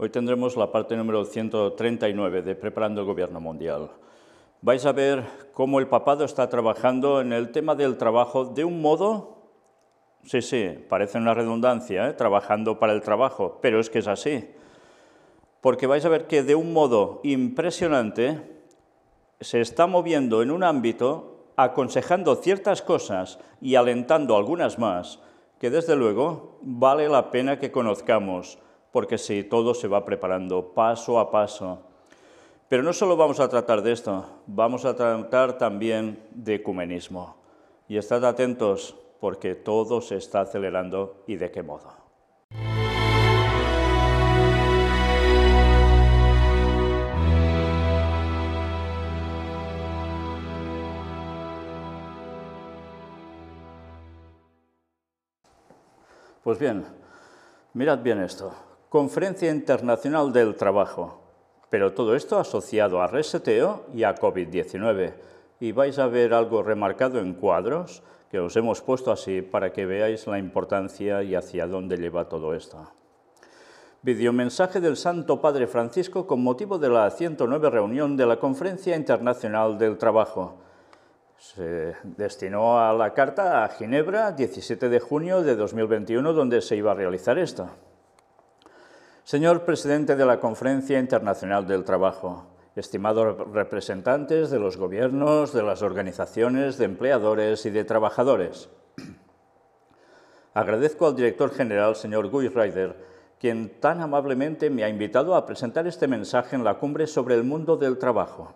Hoy tendremos la parte número 139 de Preparando el Gobierno Mundial. Vais a ver cómo el papado está trabajando en el tema del trabajo de un modo, sí, sí, parece una redundancia, ¿eh? trabajando para el trabajo, pero es que es así. Porque vais a ver que de un modo impresionante se está moviendo en un ámbito aconsejando ciertas cosas y alentando algunas más, que desde luego vale la pena que conozcamos porque si todo se va preparando paso a paso. Pero no solo vamos a tratar de esto, vamos a tratar también de ecumenismo. Y estad atentos porque todo se está acelerando y de qué modo. Pues bien, mirad bien esto. Conferencia Internacional del Trabajo. Pero todo esto asociado a reseteo y a COVID-19. Y vais a ver algo remarcado en cuadros que os hemos puesto así para que veáis la importancia y hacia dónde lleva todo esto. Videomensaje del Santo Padre Francisco con motivo de la 109 reunión de la Conferencia Internacional del Trabajo. Se destinó a la carta a Ginebra 17 de junio de 2021 donde se iba a realizar esta. Señor presidente de la Conferencia Internacional del Trabajo, estimados representantes de los gobiernos, de las organizaciones de empleadores y de trabajadores, agradezco al director general, señor Guy Ryder, quien tan amablemente me ha invitado a presentar este mensaje en la cumbre sobre el mundo del trabajo.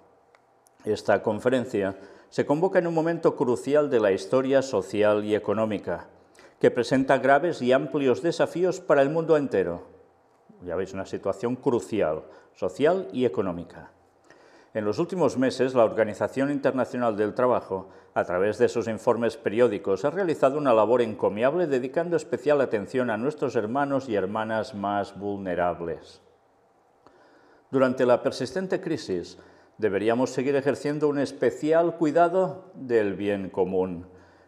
Esta conferencia se convoca en un momento crucial de la historia social y económica, que presenta graves y amplios desafíos para el mundo entero ya veis, una situación crucial, social y económica. En los últimos meses, la Organización Internacional del Trabajo, a través de sus informes periódicos, ha realizado una labor encomiable dedicando especial atención a nuestros hermanos y hermanas más vulnerables. Durante la persistente crisis, deberíamos seguir ejerciendo un especial cuidado del bien común.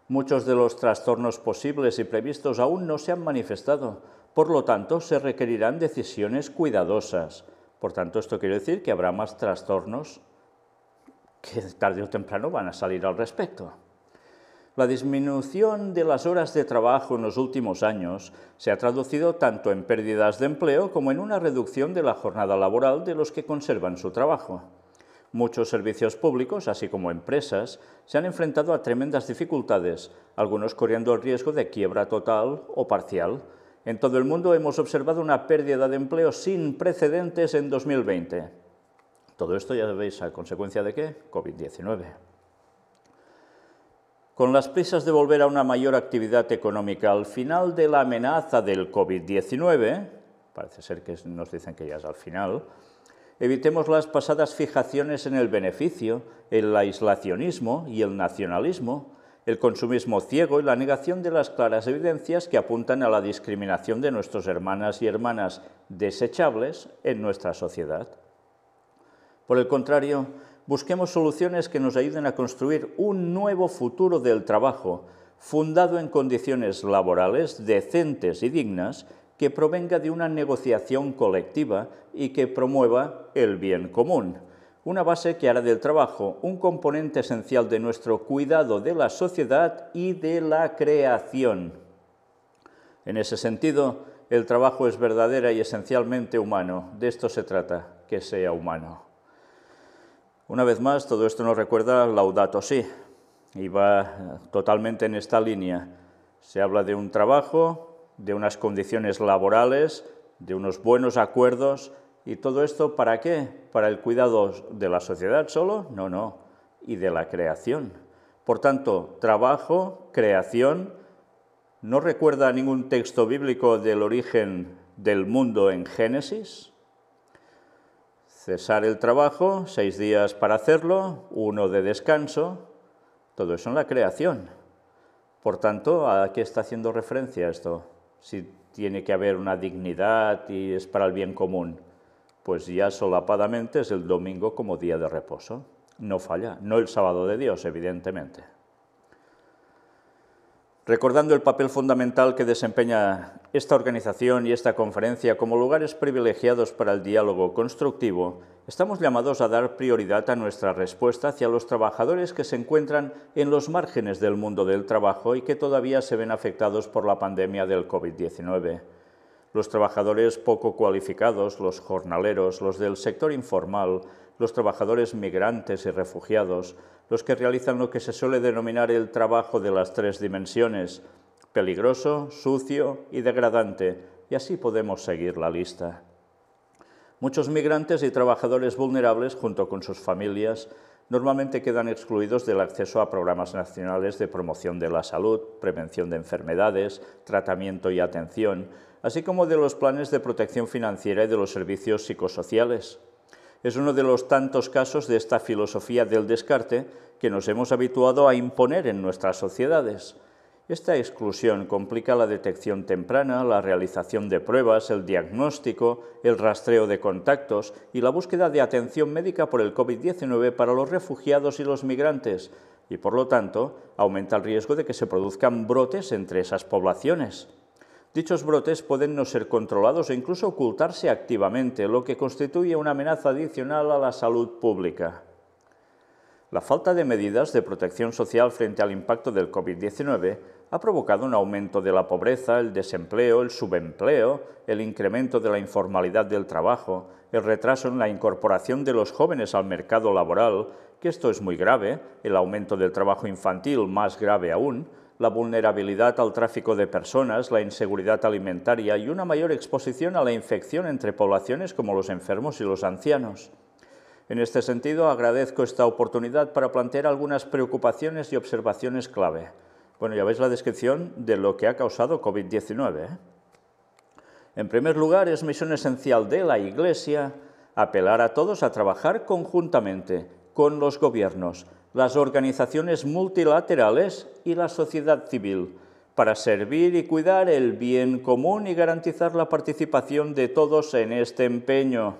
Muchos de los trastornos posibles y previstos aún no se han manifestado, por lo tanto, se requerirán decisiones cuidadosas. Por tanto, esto quiere decir que habrá más trastornos que tarde o temprano van a salir al respecto. La disminución de las horas de trabajo en los últimos años se ha traducido tanto en pérdidas de empleo como en una reducción de la jornada laboral de los que conservan su trabajo. Muchos servicios públicos, así como empresas, se han enfrentado a tremendas dificultades, algunos corriendo el riesgo de quiebra total o parcial, en todo el mundo hemos observado una pérdida de empleo sin precedentes en 2020. Todo esto ya veis a consecuencia de qué? COVID-19. Con las prisas de volver a una mayor actividad económica al final de la amenaza del COVID-19, parece ser que nos dicen que ya es al final, evitemos las pasadas fijaciones en el beneficio, el aislacionismo y el nacionalismo, el consumismo ciego y la negación de las claras evidencias que apuntan a la discriminación de nuestros hermanas y hermanas desechables en nuestra sociedad. Por el contrario, busquemos soluciones que nos ayuden a construir un nuevo futuro del trabajo, fundado en condiciones laborales decentes y dignas, que provenga de una negociación colectiva y que promueva el bien común una base que hará del trabajo un componente esencial de nuestro cuidado de la sociedad y de la creación. En ese sentido, el trabajo es verdadera y esencialmente humano. De esto se trata, que sea humano. Una vez más, todo esto nos recuerda Laudato Si, y va totalmente en esta línea. Se habla de un trabajo, de unas condiciones laborales, de unos buenos acuerdos, ¿Y todo esto para qué? ¿Para el cuidado de la sociedad solo? No, no. Y de la creación. Por tanto, trabajo, creación, ¿no recuerda ningún texto bíblico del origen del mundo en Génesis? Cesar el trabajo, seis días para hacerlo, uno de descanso, todo eso en la creación. Por tanto, ¿a qué está haciendo referencia esto? Si tiene que haber una dignidad y es para el bien común pues ya solapadamente es el domingo como día de reposo. No falla, no el sábado de Dios, evidentemente. Recordando el papel fundamental que desempeña esta organización y esta conferencia como lugares privilegiados para el diálogo constructivo, estamos llamados a dar prioridad a nuestra respuesta hacia los trabajadores que se encuentran en los márgenes del mundo del trabajo y que todavía se ven afectados por la pandemia del COVID-19 los trabajadores poco cualificados, los jornaleros, los del sector informal, los trabajadores migrantes y refugiados, los que realizan lo que se suele denominar el trabajo de las tres dimensiones, peligroso, sucio y degradante, y así podemos seguir la lista. Muchos migrantes y trabajadores vulnerables, junto con sus familias, normalmente quedan excluidos del acceso a programas nacionales de promoción de la salud, prevención de enfermedades, tratamiento y atención, así como de los planes de protección financiera y de los servicios psicosociales. Es uno de los tantos casos de esta filosofía del descarte que nos hemos habituado a imponer en nuestras sociedades. Esta exclusión complica la detección temprana, la realización de pruebas, el diagnóstico, el rastreo de contactos y la búsqueda de atención médica por el COVID-19 para los refugiados y los migrantes, y por lo tanto aumenta el riesgo de que se produzcan brotes entre esas poblaciones. Dichos brotes pueden no ser controlados e incluso ocultarse activamente, lo que constituye una amenaza adicional a la salud pública. La falta de medidas de protección social frente al impacto del COVID-19 ha provocado un aumento de la pobreza, el desempleo, el subempleo, el incremento de la informalidad del trabajo, el retraso en la incorporación de los jóvenes al mercado laboral, que esto es muy grave, el aumento del trabajo infantil más grave aún, la vulnerabilidad al tráfico de personas, la inseguridad alimentaria y una mayor exposición a la infección entre poblaciones como los enfermos y los ancianos. En este sentido, agradezco esta oportunidad para plantear algunas preocupaciones y observaciones clave. Bueno, ya veis la descripción de lo que ha causado COVID-19. ¿eh? En primer lugar, es misión esencial de la Iglesia apelar a todos a trabajar conjuntamente con los gobiernos las organizaciones multilaterales y la sociedad civil, para servir y cuidar el bien común y garantizar la participación de todos en este empeño.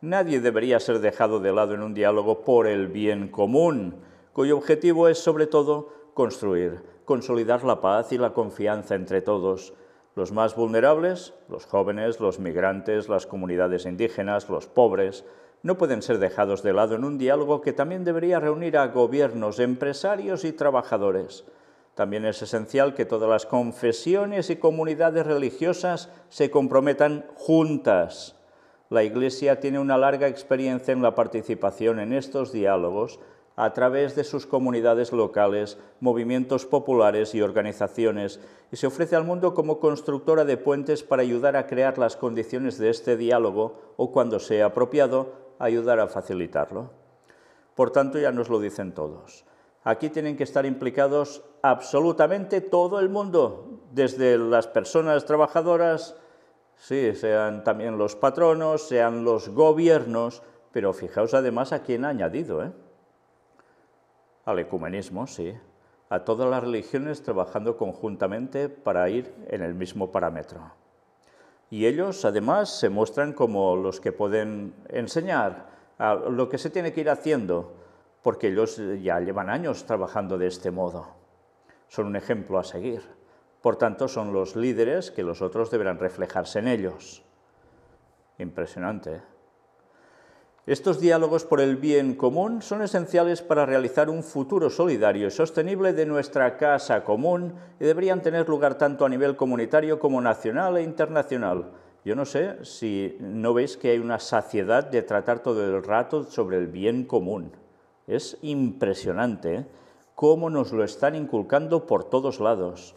Nadie debería ser dejado de lado en un diálogo por el bien común, cuyo objetivo es, sobre todo, construir, consolidar la paz y la confianza entre todos, los más vulnerables, los jóvenes, los migrantes, las comunidades indígenas, los pobres, no pueden ser dejados de lado en un diálogo que también debería reunir a gobiernos, empresarios y trabajadores. También es esencial que todas las confesiones y comunidades religiosas se comprometan juntas. La Iglesia tiene una larga experiencia en la participación en estos diálogos a través de sus comunidades locales, movimientos populares y organizaciones, y se ofrece al mundo como constructora de puentes para ayudar a crear las condiciones de este diálogo o, cuando sea apropiado, ayudar a facilitarlo. Por tanto, ya nos lo dicen todos. Aquí tienen que estar implicados absolutamente todo el mundo, desde las personas trabajadoras, sí, sean también los patronos, sean los gobiernos, pero fijaos además a quién ha añadido, ¿eh? al ecumenismo, sí, a todas las religiones trabajando conjuntamente para ir en el mismo parámetro. Y ellos, además, se muestran como los que pueden enseñar lo que se tiene que ir haciendo, porque ellos eh, ya llevan años trabajando de este modo. Son un ejemplo a seguir. Por tanto, son los líderes que los otros deberán reflejarse en ellos. Impresionante. ¿eh? Estos diálogos por el bien común son esenciales para realizar un futuro solidario y sostenible de nuestra casa común y deberían tener lugar tanto a nivel comunitario como nacional e internacional. Yo no sé si no veis que hay una saciedad de tratar todo el rato sobre el bien común. Es impresionante ¿eh? cómo nos lo están inculcando por todos lados.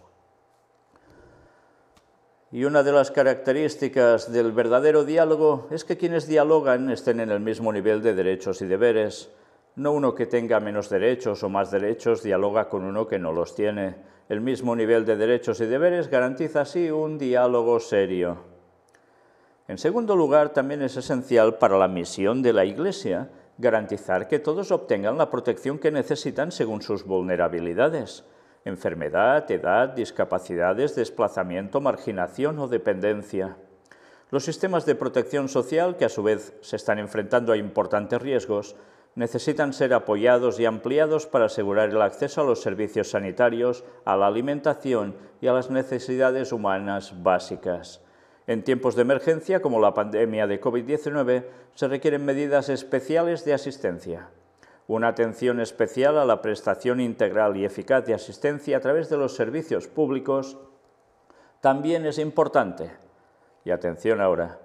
Y una de las características del verdadero diálogo es que quienes dialogan estén en el mismo nivel de derechos y deberes. No uno que tenga menos derechos o más derechos dialoga con uno que no los tiene. El mismo nivel de derechos y deberes garantiza así un diálogo serio. En segundo lugar, también es esencial para la misión de la Iglesia garantizar que todos obtengan la protección que necesitan según sus vulnerabilidades enfermedad, edad, discapacidades, desplazamiento, marginación o dependencia. Los sistemas de protección social, que a su vez se están enfrentando a importantes riesgos, necesitan ser apoyados y ampliados para asegurar el acceso a los servicios sanitarios, a la alimentación y a las necesidades humanas básicas. En tiempos de emergencia, como la pandemia de COVID-19, se requieren medidas especiales de asistencia una atención especial a la prestación integral y eficaz de asistencia a través de los servicios públicos también es importante. Y atención ahora,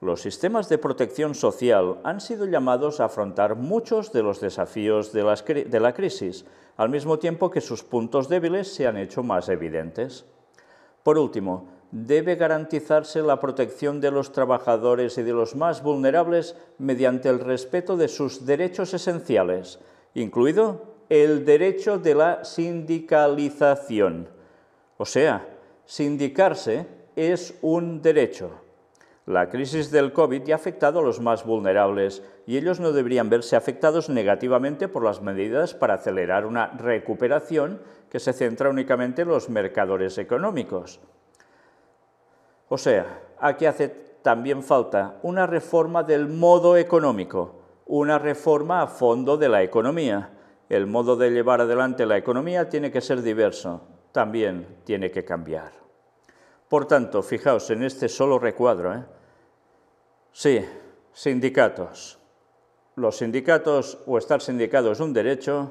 los sistemas de protección social han sido llamados a afrontar muchos de los desafíos de, de la crisis, al mismo tiempo que sus puntos débiles se han hecho más evidentes. Por último, debe garantizarse la protección de los trabajadores y de los más vulnerables mediante el respeto de sus derechos esenciales, incluido el derecho de la sindicalización. O sea, sindicarse es un derecho. La crisis del COVID ya ha afectado a los más vulnerables y ellos no deberían verse afectados negativamente por las medidas para acelerar una recuperación que se centra únicamente en los mercadores económicos. O sea, aquí hace también falta una reforma del modo económico, una reforma a fondo de la economía. El modo de llevar adelante la economía tiene que ser diverso, también tiene que cambiar. Por tanto, fijaos en este solo recuadro. ¿eh? Sí, sindicatos. Los sindicatos o estar sindicado es un derecho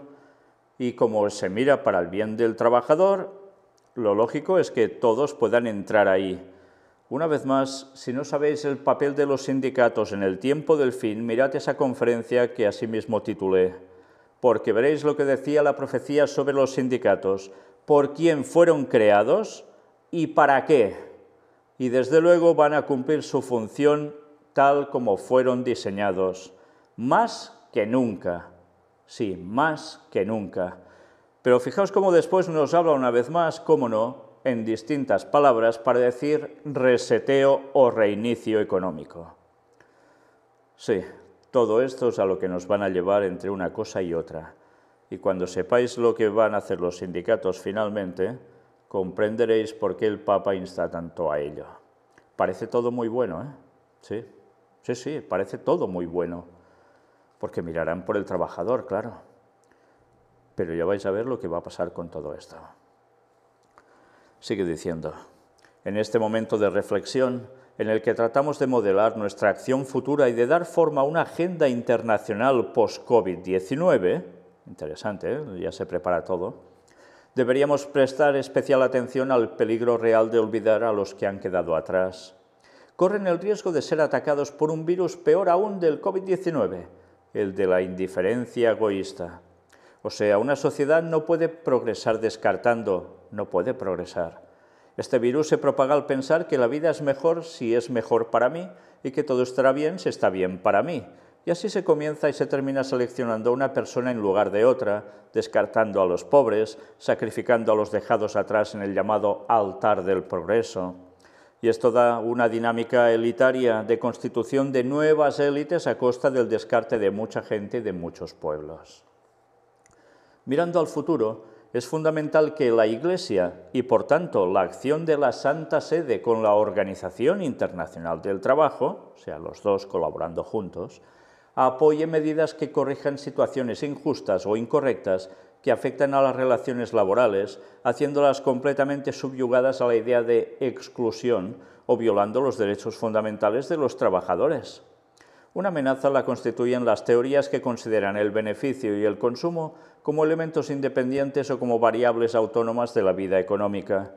y como se mira para el bien del trabajador, lo lógico es que todos puedan entrar ahí una vez más, si no sabéis el papel de los sindicatos en el tiempo del fin, mirad esa conferencia que asimismo titulé, porque veréis lo que decía la profecía sobre los sindicatos, por quién fueron creados y para qué. Y desde luego van a cumplir su función tal como fueron diseñados, más que nunca. Sí, más que nunca. Pero fijaos cómo después nos habla una vez más, cómo no, en distintas palabras para decir reseteo o reinicio económico. Sí, todo esto es a lo que nos van a llevar entre una cosa y otra. Y cuando sepáis lo que van a hacer los sindicatos finalmente, comprenderéis por qué el Papa insta tanto a ello. Parece todo muy bueno, ¿eh? Sí, sí, sí, parece todo muy bueno. Porque mirarán por el trabajador, claro. Pero ya vais a ver lo que va a pasar con todo esto. Sigue diciendo, en este momento de reflexión, en el que tratamos de modelar nuestra acción futura y de dar forma a una agenda internacional post-COVID-19, interesante, ¿eh? ya se prepara todo, deberíamos prestar especial atención al peligro real de olvidar a los que han quedado atrás. Corren el riesgo de ser atacados por un virus peor aún del COVID-19, el de la indiferencia egoísta. O sea, una sociedad no puede progresar descartando, no puede progresar. Este virus se propaga al pensar que la vida es mejor si es mejor para mí y que todo estará bien si está bien para mí. Y así se comienza y se termina seleccionando una persona en lugar de otra, descartando a los pobres, sacrificando a los dejados atrás en el llamado altar del progreso. Y esto da una dinámica elitaria de constitución de nuevas élites a costa del descarte de mucha gente y de muchos pueblos. Mirando al futuro, es fundamental que la Iglesia y, por tanto, la acción de la Santa Sede con la Organización Internacional del Trabajo, o sea, los dos colaborando juntos, apoye medidas que corrijan situaciones injustas o incorrectas que afectan a las relaciones laborales, haciéndolas completamente subyugadas a la idea de exclusión o violando los derechos fundamentales de los trabajadores. Una amenaza la constituyen las teorías que consideran el beneficio y el consumo como elementos independientes o como variables autónomas de la vida económica,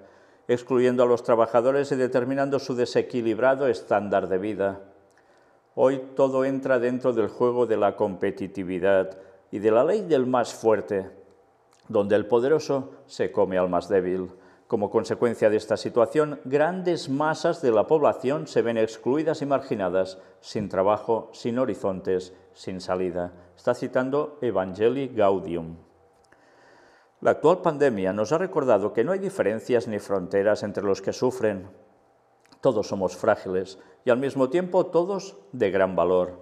excluyendo a los trabajadores y determinando su desequilibrado estándar de vida. Hoy todo entra dentro del juego de la competitividad y de la ley del más fuerte, donde el poderoso se come al más débil. Como consecuencia de esta situación, grandes masas de la población se ven excluidas y marginadas, sin trabajo, sin horizontes, sin salida. Está citando Evangelii Gaudium. La actual pandemia nos ha recordado que no hay diferencias ni fronteras entre los que sufren. Todos somos frágiles y al mismo tiempo todos de gran valor.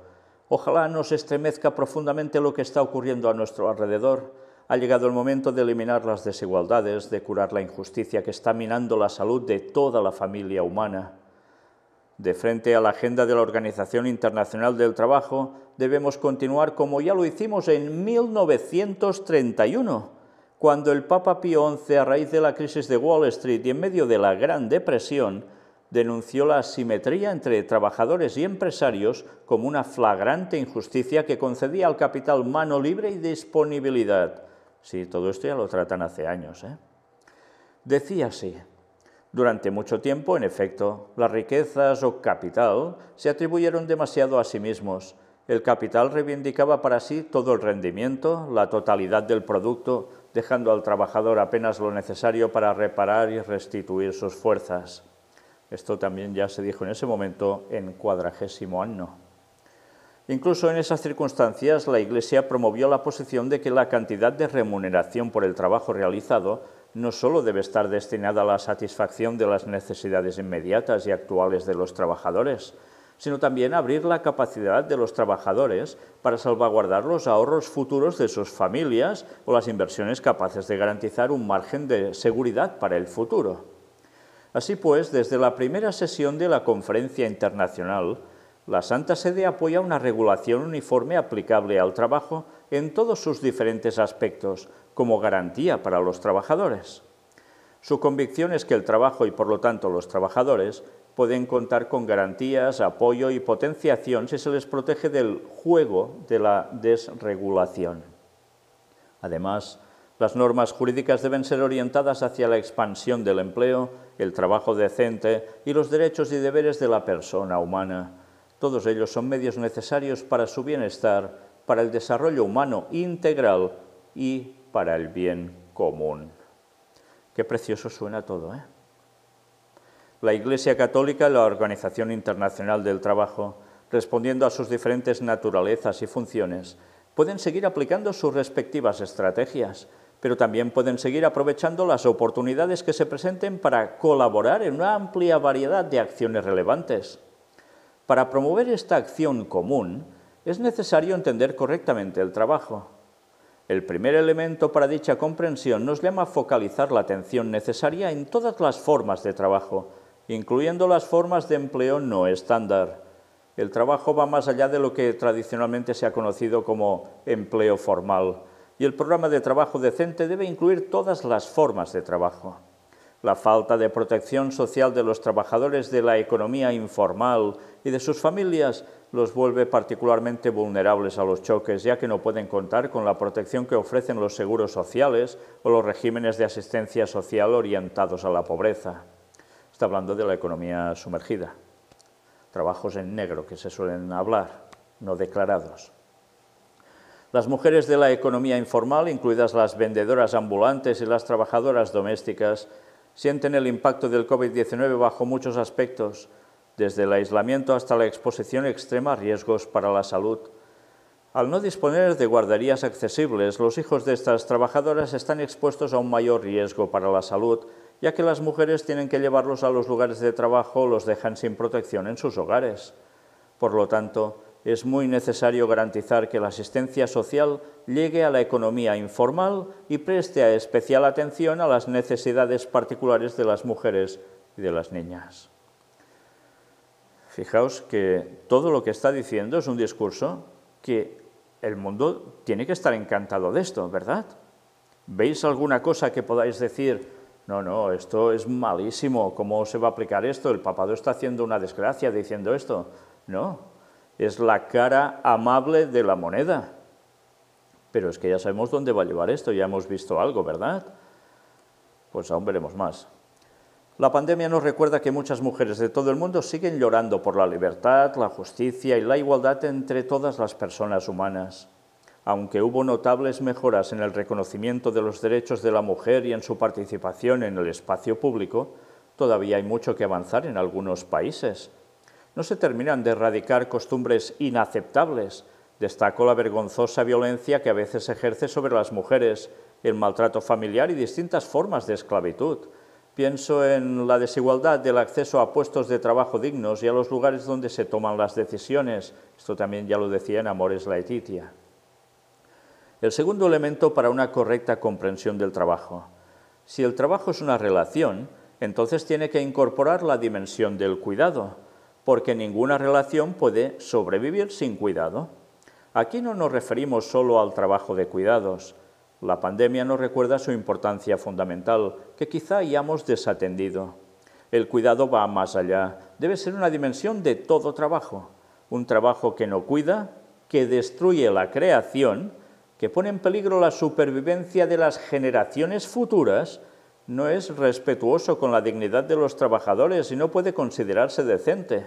Ojalá nos estremezca profundamente lo que está ocurriendo a nuestro alrededor ha llegado el momento de eliminar las desigualdades, de curar la injusticia que está minando la salud de toda la familia humana. De frente a la agenda de la Organización Internacional del Trabajo, debemos continuar como ya lo hicimos en 1931, cuando el Papa Pío XI, a raíz de la crisis de Wall Street y en medio de la Gran Depresión, denunció la asimetría entre trabajadores y empresarios como una flagrante injusticia que concedía al capital mano libre y disponibilidad Sí, todo esto ya lo tratan hace años. ¿eh? Decía así, durante mucho tiempo, en efecto, las riquezas o capital se atribuyeron demasiado a sí mismos. El capital reivindicaba para sí todo el rendimiento, la totalidad del producto, dejando al trabajador apenas lo necesario para reparar y restituir sus fuerzas. Esto también ya se dijo en ese momento en cuadragésimo año. Incluso en esas circunstancias, la Iglesia promovió la posición de que la cantidad de remuneración por el trabajo realizado no solo debe estar destinada a la satisfacción de las necesidades inmediatas y actuales de los trabajadores, sino también abrir la capacidad de los trabajadores para salvaguardar los ahorros futuros de sus familias o las inversiones capaces de garantizar un margen de seguridad para el futuro. Así pues, desde la primera sesión de la Conferencia Internacional, la Santa Sede apoya una regulación uniforme aplicable al trabajo en todos sus diferentes aspectos, como garantía para los trabajadores. Su convicción es que el trabajo y por lo tanto los trabajadores pueden contar con garantías, apoyo y potenciación si se les protege del juego de la desregulación. Además, las normas jurídicas deben ser orientadas hacia la expansión del empleo, el trabajo decente y los derechos y deberes de la persona humana todos ellos son medios necesarios para su bienestar, para el desarrollo humano integral y para el bien común. Qué precioso suena todo, ¿eh? La Iglesia Católica, y la Organización Internacional del Trabajo, respondiendo a sus diferentes naturalezas y funciones, pueden seguir aplicando sus respectivas estrategias, pero también pueden seguir aprovechando las oportunidades que se presenten para colaborar en una amplia variedad de acciones relevantes. Para promover esta acción común es necesario entender correctamente el trabajo. El primer elemento para dicha comprensión nos llama a focalizar la atención necesaria en todas las formas de trabajo, incluyendo las formas de empleo no estándar. El trabajo va más allá de lo que tradicionalmente se ha conocido como empleo formal, y el programa de trabajo decente debe incluir todas las formas de trabajo la falta de protección social de los trabajadores de la economía informal y de sus familias los vuelve particularmente vulnerables a los choques, ya que no pueden contar con la protección que ofrecen los seguros sociales o los regímenes de asistencia social orientados a la pobreza. Está hablando de la economía sumergida, trabajos en negro que se suelen hablar, no declarados. Las mujeres de la economía informal, incluidas las vendedoras ambulantes y las trabajadoras domésticas, sienten el impacto del COVID-19 bajo muchos aspectos, desde el aislamiento hasta la exposición extrema a riesgos para la salud. Al no disponer de guarderías accesibles, los hijos de estas trabajadoras están expuestos a un mayor riesgo para la salud, ya que las mujeres tienen que llevarlos a los lugares de trabajo o los dejan sin protección en sus hogares. Por lo tanto, es muy necesario garantizar que la asistencia social llegue a la economía informal y preste especial atención a las necesidades particulares de las mujeres y de las niñas. Fijaos que todo lo que está diciendo es un discurso que el mundo tiene que estar encantado de esto, ¿verdad? ¿Veis alguna cosa que podáis decir, no, no, esto es malísimo, ¿cómo se va a aplicar esto? El papado está haciendo una desgracia diciendo esto. No, es la cara amable de la moneda. Pero es que ya sabemos dónde va a llevar esto, ya hemos visto algo, ¿verdad? Pues aún veremos más. La pandemia nos recuerda que muchas mujeres de todo el mundo siguen llorando por la libertad, la justicia y la igualdad entre todas las personas humanas. Aunque hubo notables mejoras en el reconocimiento de los derechos de la mujer y en su participación en el espacio público, todavía hay mucho que avanzar en algunos países, no se terminan de erradicar costumbres inaceptables. Destacó la vergonzosa violencia que a veces ejerce sobre las mujeres, el maltrato familiar y distintas formas de esclavitud. Pienso en la desigualdad del acceso a puestos de trabajo dignos y a los lugares donde se toman las decisiones. Esto también ya lo decía en Amores Laetitia. El segundo elemento para una correcta comprensión del trabajo. Si el trabajo es una relación, entonces tiene que incorporar la dimensión del cuidado porque ninguna relación puede sobrevivir sin cuidado. Aquí no nos referimos solo al trabajo de cuidados. La pandemia nos recuerda su importancia fundamental, que quizá hayamos desatendido. El cuidado va más allá. Debe ser una dimensión de todo trabajo. Un trabajo que no cuida, que destruye la creación, que pone en peligro la supervivencia de las generaciones futuras no es respetuoso con la dignidad de los trabajadores y no puede considerarse decente.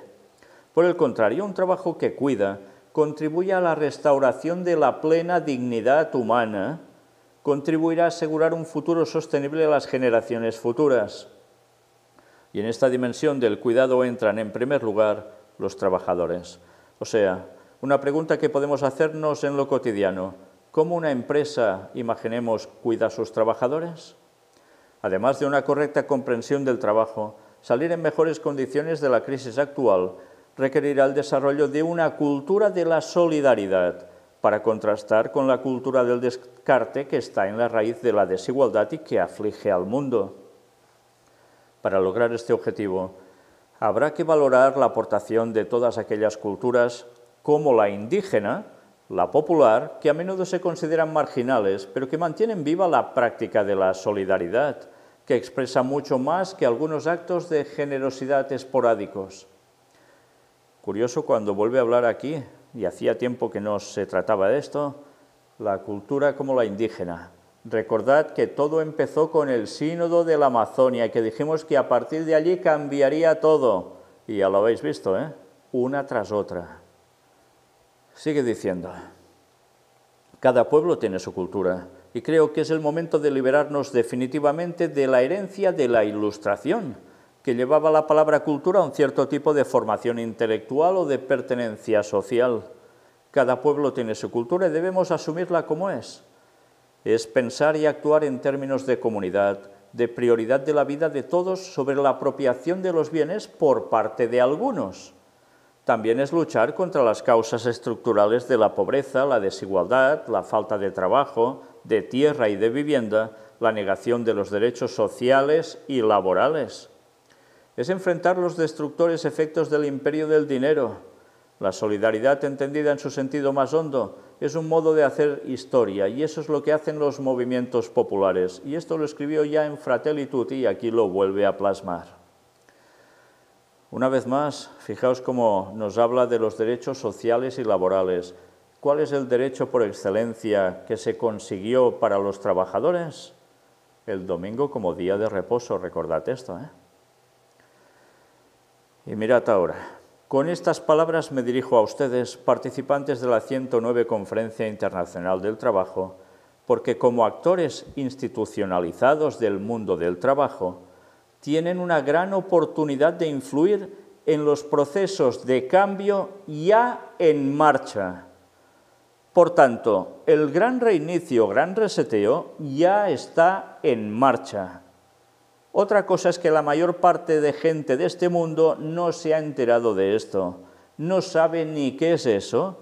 Por el contrario, un trabajo que cuida contribuye a la restauración de la plena dignidad humana, contribuirá a asegurar un futuro sostenible a las generaciones futuras. Y en esta dimensión del cuidado entran, en primer lugar, los trabajadores. O sea, una pregunta que podemos hacernos en lo cotidiano. ¿Cómo una empresa, imaginemos, cuida a sus trabajadores? además de una correcta comprensión del trabajo, salir en mejores condiciones de la crisis actual requerirá el desarrollo de una cultura de la solidaridad para contrastar con la cultura del descarte que está en la raíz de la desigualdad y que aflige al mundo. Para lograr este objetivo, habrá que valorar la aportación de todas aquellas culturas, como la indígena, la popular, que a menudo se consideran marginales, pero que mantienen viva la práctica de la solidaridad, que expresa mucho más que algunos actos de generosidad esporádicos. Curioso cuando vuelve a hablar aquí, y hacía tiempo que no se trataba de esto, la cultura como la indígena. Recordad que todo empezó con el sínodo de la Amazonia, que dijimos que a partir de allí cambiaría todo, y ya lo habéis visto, ¿eh? una tras otra. Sigue diciendo, cada pueblo tiene su cultura y creo que es el momento de liberarnos definitivamente de la herencia de la ilustración, que llevaba la palabra cultura a un cierto tipo de formación intelectual o de pertenencia social. Cada pueblo tiene su cultura y debemos asumirla como es. Es pensar y actuar en términos de comunidad, de prioridad de la vida de todos sobre la apropiación de los bienes por parte de algunos también es luchar contra las causas estructurales de la pobreza, la desigualdad, la falta de trabajo, de tierra y de vivienda, la negación de los derechos sociales y laborales. Es enfrentar los destructores efectos del imperio del dinero. La solidaridad entendida en su sentido más hondo es un modo de hacer historia y eso es lo que hacen los movimientos populares. Y esto lo escribió ya en Fratelli Tutti y aquí lo vuelve a plasmar. Una vez más, fijaos cómo nos habla de los derechos sociales y laborales. ¿Cuál es el derecho por excelencia que se consiguió para los trabajadores? El domingo como día de reposo, recordad esto. ¿eh? Y mirad ahora, con estas palabras me dirijo a ustedes, participantes de la 109 Conferencia Internacional del Trabajo, porque como actores institucionalizados del mundo del trabajo, tienen una gran oportunidad de influir en los procesos de cambio ya en marcha. Por tanto, el gran reinicio, gran reseteo, ya está en marcha. Otra cosa es que la mayor parte de gente de este mundo no se ha enterado de esto, no sabe ni qué es eso,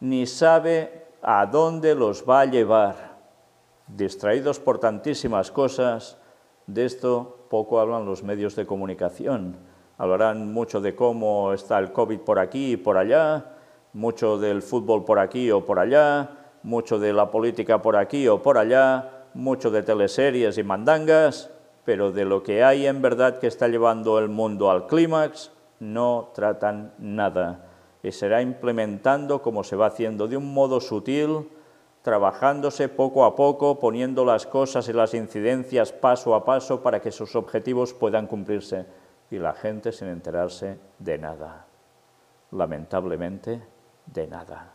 ni sabe a dónde los va a llevar. Distraídos por tantísimas cosas, de esto poco hablan los medios de comunicación. Hablarán mucho de cómo está el COVID por aquí y por allá, mucho del fútbol por aquí o por allá, mucho de la política por aquí o por allá, mucho de teleseries y mandangas, pero de lo que hay en verdad que está llevando el mundo al clímax, no tratan nada. Y será implementando como se va haciendo de un modo sutil, trabajándose poco a poco, poniendo las cosas y las incidencias paso a paso para que sus objetivos puedan cumplirse y la gente sin enterarse de nada, lamentablemente de nada.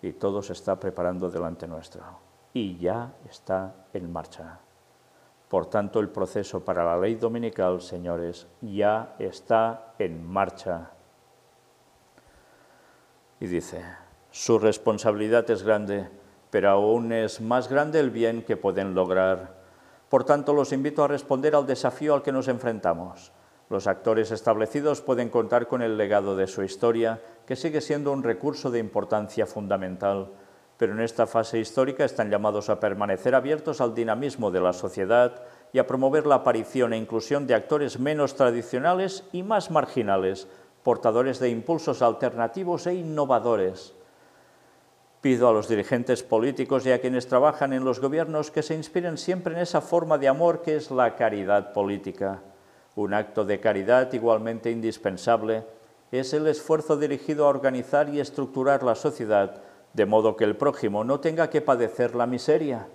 Y todo se está preparando delante nuestro y ya está en marcha. Por tanto, el proceso para la ley dominical, señores, ya está en marcha. Y dice, su responsabilidad es grande, pero aún es más grande el bien que pueden lograr. Por tanto, los invito a responder al desafío al que nos enfrentamos. Los actores establecidos pueden contar con el legado de su historia, que sigue siendo un recurso de importancia fundamental, pero en esta fase histórica están llamados a permanecer abiertos al dinamismo de la sociedad y a promover la aparición e inclusión de actores menos tradicionales y más marginales, portadores de impulsos alternativos e innovadores. Pido a los dirigentes políticos y a quienes trabajan en los gobiernos que se inspiren siempre en esa forma de amor que es la caridad política. Un acto de caridad igualmente indispensable es el esfuerzo dirigido a organizar y estructurar la sociedad de modo que el prójimo no tenga que padecer la miseria.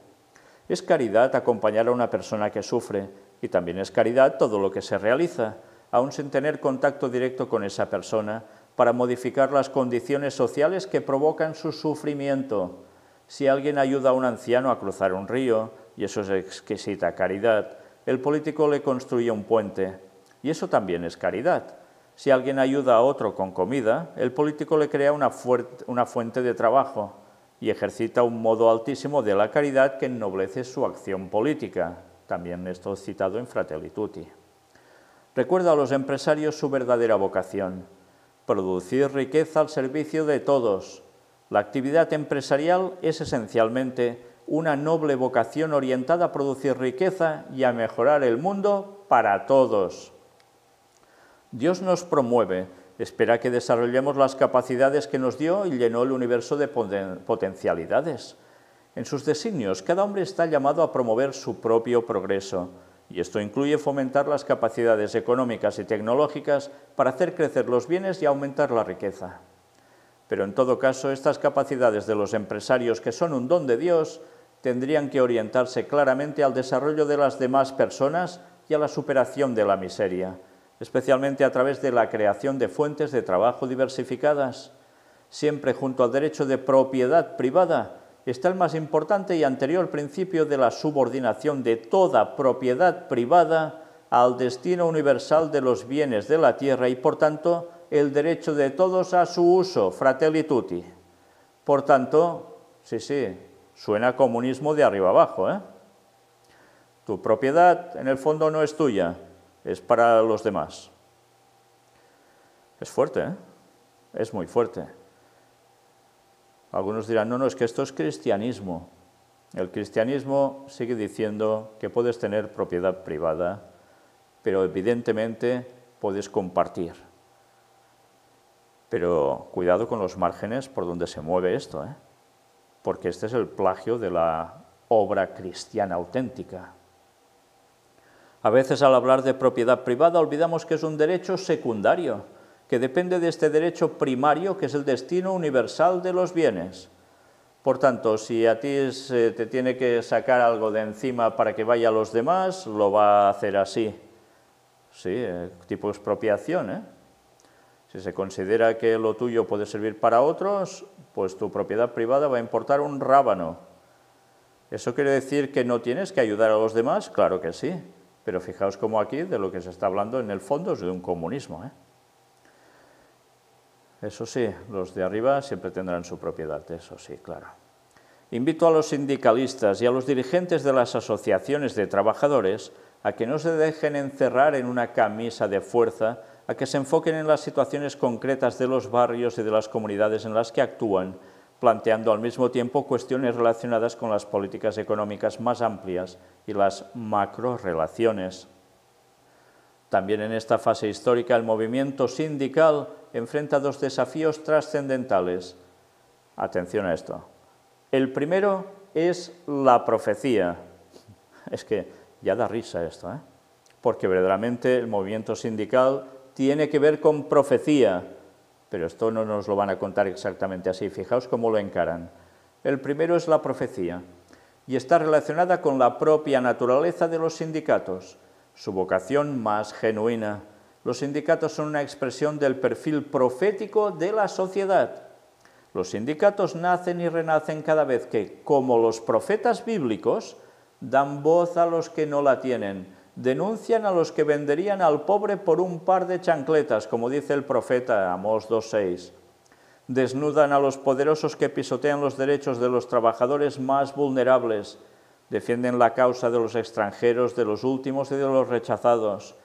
Es caridad acompañar a una persona que sufre y también es caridad todo lo que se realiza, aun sin tener contacto directo con esa persona, para modificar las condiciones sociales que provocan su sufrimiento. Si alguien ayuda a un anciano a cruzar un río, y eso es exquisita caridad, el político le construye un puente, y eso también es caridad. Si alguien ayuda a otro con comida, el político le crea una, fuente de trabajo y ejercita un modo altísimo de la caridad que ennoblece su acción política. También esto citado en Fratelli Tutti. Recuerda a los empresarios su verdadera vocación producir riqueza al servicio de todos. La actividad empresarial es esencialmente una noble vocación orientada a producir riqueza y a mejorar el mundo para todos. Dios nos promueve, espera que desarrollemos las capacidades que nos dio y llenó el universo de potencialidades. En sus designios, cada hombre está llamado a promover su propio progreso y esto incluye fomentar las capacidades económicas y tecnológicas para hacer crecer los bienes y aumentar la riqueza. Pero en todo caso, estas capacidades de los empresarios, que son un don de Dios, tendrían que orientarse claramente al desarrollo de las demás personas y a la superación de la miseria, especialmente a través de la creación de fuentes de trabajo diversificadas, siempre junto al derecho de propiedad privada, está el más importante y anterior principio de la subordinación de toda propiedad privada al destino universal de los bienes de la tierra y, por tanto, el derecho de todos a su uso, fratelli tutti. Por tanto, sí, sí, suena comunismo de arriba abajo. ¿eh? Tu propiedad, en el fondo, no es tuya, es para los demás. Es fuerte, ¿eh? es muy fuerte. Algunos dirán, no, no, es que esto es cristianismo. El cristianismo sigue diciendo que puedes tener propiedad privada, pero evidentemente puedes compartir. Pero cuidado con los márgenes por donde se mueve esto, ¿eh? porque este es el plagio de la obra cristiana auténtica. A veces al hablar de propiedad privada olvidamos que es un derecho secundario, que depende de este derecho primario que es el destino universal de los bienes. Por tanto, si a ti se te tiene que sacar algo de encima para que vaya a los demás, lo va a hacer así. Sí, eh, tipo expropiación. ¿eh? Si se considera que lo tuyo puede servir para otros, pues tu propiedad privada va a importar un rábano. ¿Eso quiere decir que no tienes que ayudar a los demás? Claro que sí. Pero fijaos como aquí de lo que se está hablando en el fondo es de un comunismo. ¿eh? Eso sí, los de arriba siempre tendrán su propiedad, eso sí, claro. Invito a los sindicalistas y a los dirigentes de las asociaciones de trabajadores a que no se dejen encerrar en una camisa de fuerza, a que se enfoquen en las situaciones concretas de los barrios y de las comunidades en las que actúan, planteando al mismo tiempo cuestiones relacionadas con las políticas económicas más amplias y las macrorelaciones. También en esta fase histórica el movimiento sindical enfrenta dos desafíos trascendentales. Atención a esto. El primero es la profecía. Es que ya da risa esto, ¿eh? porque verdaderamente el movimiento sindical tiene que ver con profecía, pero esto no nos lo van a contar exactamente así, fijaos cómo lo encaran. El primero es la profecía, y está relacionada con la propia naturaleza de los sindicatos su vocación más genuina. Los sindicatos son una expresión del perfil profético de la sociedad. Los sindicatos nacen y renacen cada vez que, como los profetas bíblicos, dan voz a los que no la tienen, denuncian a los que venderían al pobre por un par de chancletas, como dice el profeta Amós 2.6. Desnudan a los poderosos que pisotean los derechos de los trabajadores más vulnerables, defienden la causa de los extranjeros, de los últimos y de los rechazados.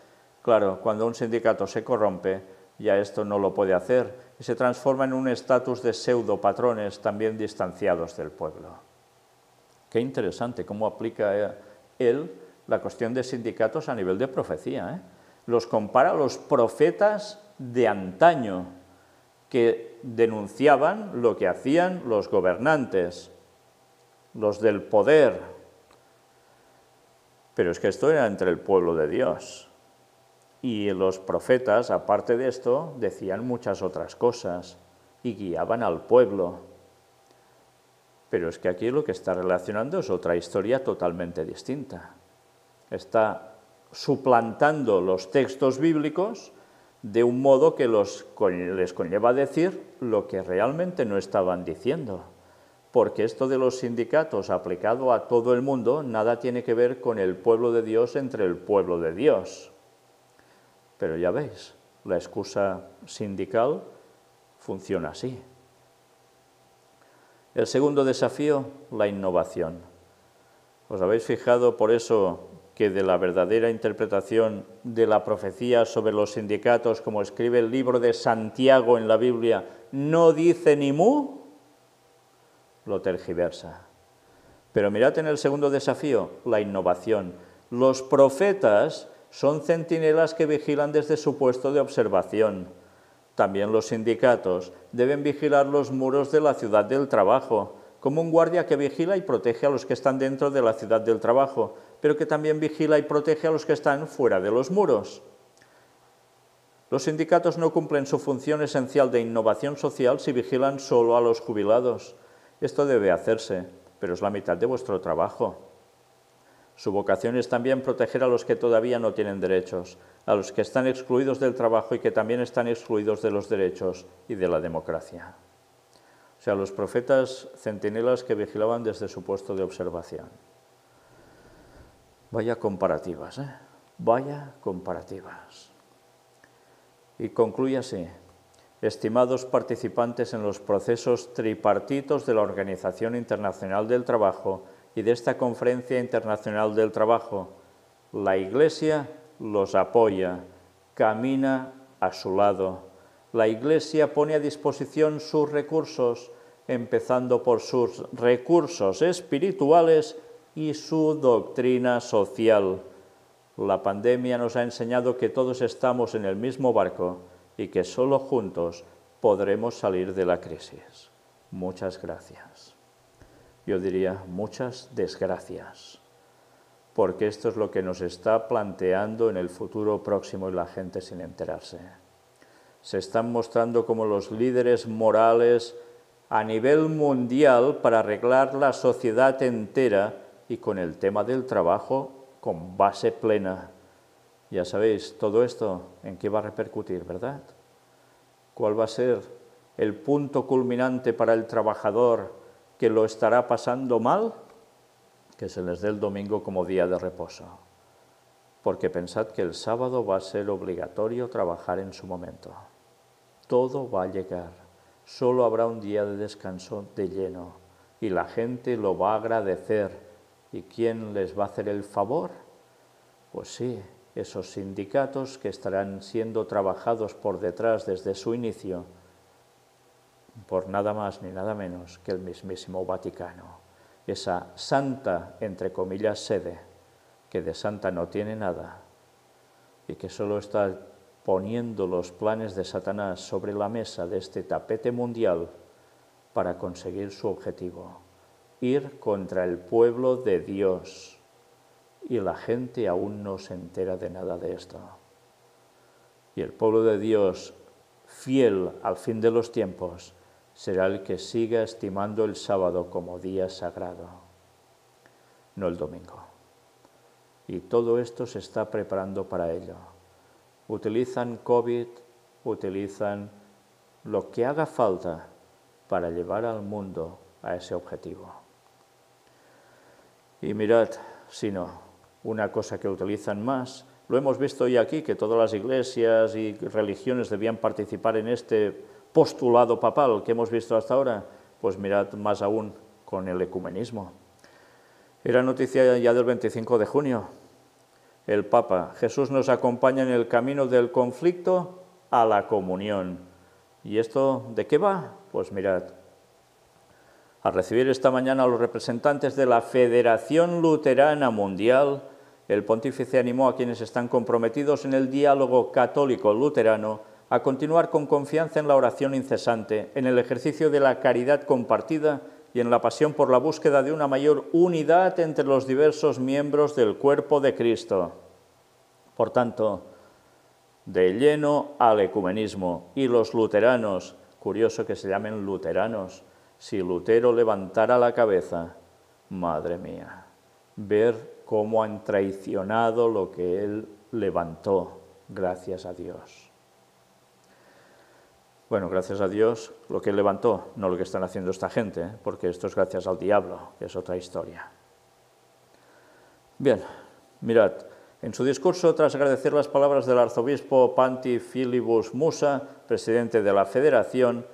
Claro, cuando un sindicato se corrompe, ya esto no lo puede hacer y se transforma en un estatus de pseudo patrones también distanciados del pueblo. Qué interesante cómo aplica eh, él la cuestión de sindicatos a nivel de profecía. Eh. Los compara a los profetas de antaño que denunciaban lo que hacían los gobernantes, los del poder, pero es que esto era entre el pueblo de Dios. Y los profetas, aparte de esto, decían muchas otras cosas y guiaban al pueblo. Pero es que aquí lo que está relacionando es otra historia totalmente distinta. Está suplantando los textos bíblicos de un modo que les conlleva decir lo que realmente no estaban diciendo porque esto de los sindicatos aplicado a todo el mundo nada tiene que ver con el pueblo de Dios entre el pueblo de Dios. Pero ya veis, la excusa sindical funciona así. El segundo desafío, la innovación. ¿Os habéis fijado por eso que de la verdadera interpretación de la profecía sobre los sindicatos, como escribe el libro de Santiago en la Biblia, no dice ni mu? lo tergiversa. Pero mirad en el segundo desafío, la innovación. Los profetas son centinelas que vigilan desde su puesto de observación. También los sindicatos deben vigilar los muros de la ciudad del trabajo, como un guardia que vigila y protege a los que están dentro de la ciudad del trabajo, pero que también vigila y protege a los que están fuera de los muros. Los sindicatos no cumplen su función esencial de innovación social si vigilan solo a los jubilados. Esto debe hacerse, pero es la mitad de vuestro trabajo. Su vocación es también proteger a los que todavía no tienen derechos, a los que están excluidos del trabajo y que también están excluidos de los derechos y de la democracia. O sea, los profetas centinelas que vigilaban desde su puesto de observación. Vaya comparativas, ¿eh? Vaya comparativas. Y concluye así, estimados participantes en los procesos tripartitos de la Organización Internacional del Trabajo y de esta Conferencia Internacional del Trabajo, la Iglesia los apoya, camina a su lado. La Iglesia pone a disposición sus recursos, empezando por sus recursos espirituales y su doctrina social. La pandemia nos ha enseñado que todos estamos en el mismo barco y que solo juntos podremos salir de la crisis. Muchas gracias. Yo diría muchas desgracias, porque esto es lo que nos está planteando en el futuro próximo y la gente sin enterarse. Se están mostrando como los líderes morales a nivel mundial para arreglar la sociedad entera y con el tema del trabajo con base plena ya sabéis todo esto en qué va a repercutir, ¿verdad? ¿Cuál va a ser el punto culminante para el trabajador que lo estará pasando mal? Que se les dé el domingo como día de reposo. Porque pensad que el sábado va a ser obligatorio trabajar en su momento. Todo va a llegar. Solo habrá un día de descanso de lleno. Y la gente lo va a agradecer. ¿Y quién les va a hacer el favor? Pues sí, esos sindicatos que estarán siendo trabajados por detrás desde su inicio por nada más ni nada menos que el mismísimo Vaticano, esa santa, entre comillas, sede, que de santa no tiene nada y que solo está poniendo los planes de Satanás sobre la mesa de este tapete mundial para conseguir su objetivo, ir contra el pueblo de Dios y la gente aún no se entera de nada de esto. Y el pueblo de Dios, fiel al fin de los tiempos, será el que siga estimando el sábado como día sagrado, no el domingo. Y todo esto se está preparando para ello. Utilizan COVID, utilizan lo que haga falta para llevar al mundo a ese objetivo. Y mirad, si no, una cosa que utilizan más. Lo hemos visto hoy aquí, que todas las iglesias y religiones debían participar en este postulado papal que hemos visto hasta ahora. Pues mirad más aún con el ecumenismo. Era noticia ya del 25 de junio. El Papa, Jesús nos acompaña en el camino del conflicto a la comunión. ¿Y esto de qué va? Pues mirad, al recibir esta mañana a los representantes de la Federación Luterana Mundial, el pontífice animó a quienes están comprometidos en el diálogo católico-luterano a continuar con confianza en la oración incesante, en el ejercicio de la caridad compartida y en la pasión por la búsqueda de una mayor unidad entre los diversos miembros del cuerpo de Cristo. Por tanto, de lleno al ecumenismo y los luteranos, curioso que se llamen luteranos, si Lutero levantara la cabeza, madre mía, ver cómo han traicionado lo que él levantó, gracias a Dios. Bueno, gracias a Dios lo que él levantó, no lo que están haciendo esta gente, ¿eh? porque esto es gracias al diablo, que es otra historia. Bien, mirad, en su discurso, tras agradecer las palabras del arzobispo Panti Filibus Musa, presidente de la Federación,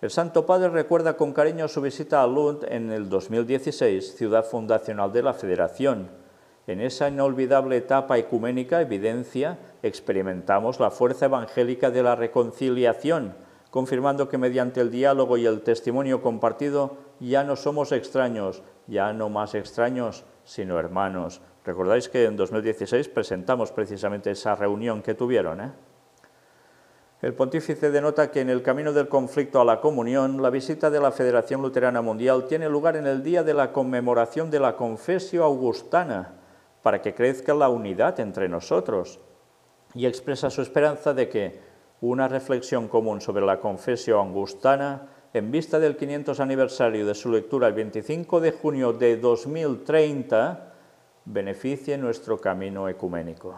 el Santo Padre recuerda con cariño su visita a Lund en el 2016, ciudad fundacional de la Federación, en esa inolvidable etapa ecuménica, evidencia, experimentamos la fuerza evangélica de la reconciliación, confirmando que mediante el diálogo y el testimonio compartido ya no somos extraños, ya no más extraños, sino hermanos. Recordáis que en 2016 presentamos precisamente esa reunión que tuvieron. Eh? El pontífice denota que en el camino del conflicto a la comunión, la visita de la Federación Luterana Mundial tiene lugar en el día de la conmemoración de la Confesio Augustana, para que crezca la unidad entre nosotros y expresa su esperanza de que una reflexión común sobre la confesión angustana en vista del 500 aniversario de su lectura el 25 de junio de 2030 beneficie nuestro camino ecuménico.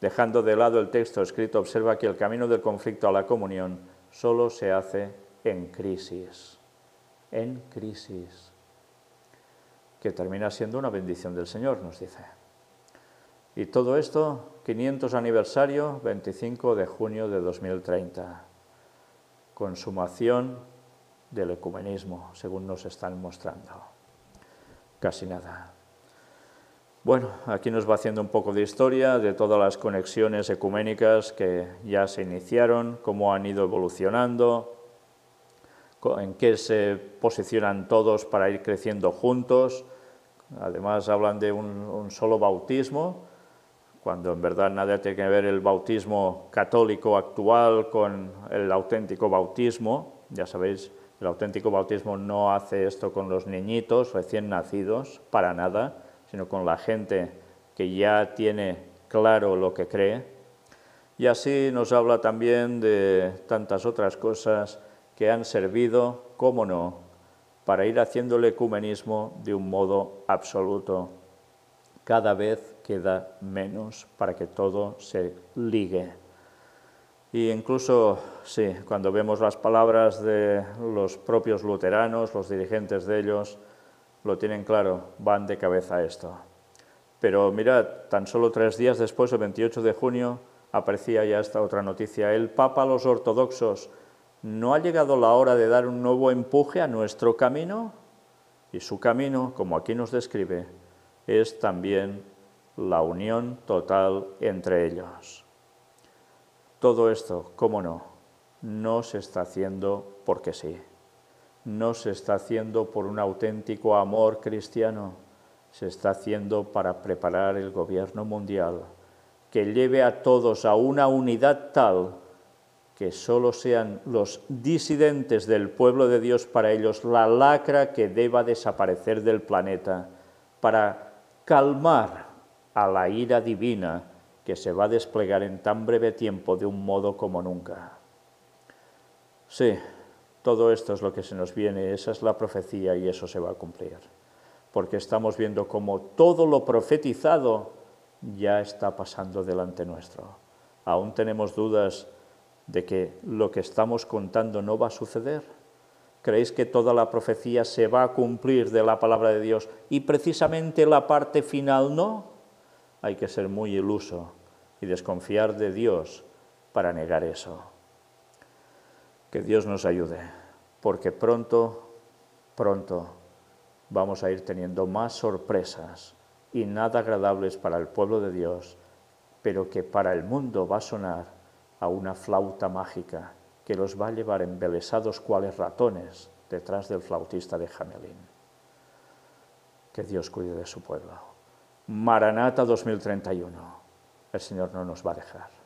Dejando de lado el texto escrito, observa que el camino del conflicto a la comunión solo se hace en crisis. En crisis. Que termina siendo una bendición del Señor, nos dice. Y todo esto, 500 aniversario, 25 de junio de 2030. Consumación del ecumenismo, según nos están mostrando. Casi nada. Bueno, aquí nos va haciendo un poco de historia de todas las conexiones ecuménicas que ya se iniciaron, cómo han ido evolucionando, en qué se posicionan todos para ir creciendo juntos. Además hablan de un, solo bautismo, cuando en verdad nada tiene que ver el bautismo católico actual con el auténtico bautismo. Ya sabéis, el auténtico bautismo no hace esto con los niñitos recién nacidos, para nada, sino con la gente que ya tiene claro lo que cree. Y así nos habla también de tantas otras cosas que han servido, cómo no, para ir haciendo el ecumenismo de un modo absoluto, cada vez queda menos para que todo se ligue. Y incluso, sí, cuando vemos las palabras de los propios luteranos, los dirigentes de ellos, lo tienen claro, van de cabeza esto. Pero mirad, tan solo tres días después, el 28 de junio, aparecía ya esta otra noticia. El Papa a los ortodoxos, ¿no ha llegado la hora de dar un nuevo empuje a nuestro camino? Y su camino, como aquí nos describe, es también la unión total entre ellos. Todo esto, cómo no, no se está haciendo porque sí. No se está haciendo por un auténtico amor cristiano, se está haciendo para preparar el gobierno mundial que lleve a todos a una unidad tal que solo sean los disidentes del pueblo de Dios para ellos la lacra que deba desaparecer del planeta, para calmar a la ira divina que se va a desplegar en tan breve tiempo de un modo como nunca. Sí, todo esto es lo que se nos viene, esa es la profecía y eso se va a cumplir, porque estamos viendo cómo todo lo profetizado ya está pasando delante nuestro. Aún tenemos dudas de que lo que estamos contando no va a suceder. ¿Creéis que toda la profecía se va a cumplir de la palabra de Dios y precisamente la parte final no? hay que ser muy iluso y desconfiar de Dios para negar eso. Que Dios nos ayude, porque pronto, pronto vamos a ir teniendo más sorpresas y nada agradables para el pueblo de Dios, pero que para el mundo va a sonar a una flauta mágica que los va a llevar embelesados cuales ratones detrás del flautista de Jamelín. Que Dios cuide de su pueblo. Maranata 2031. El Señor no nos va a dejar.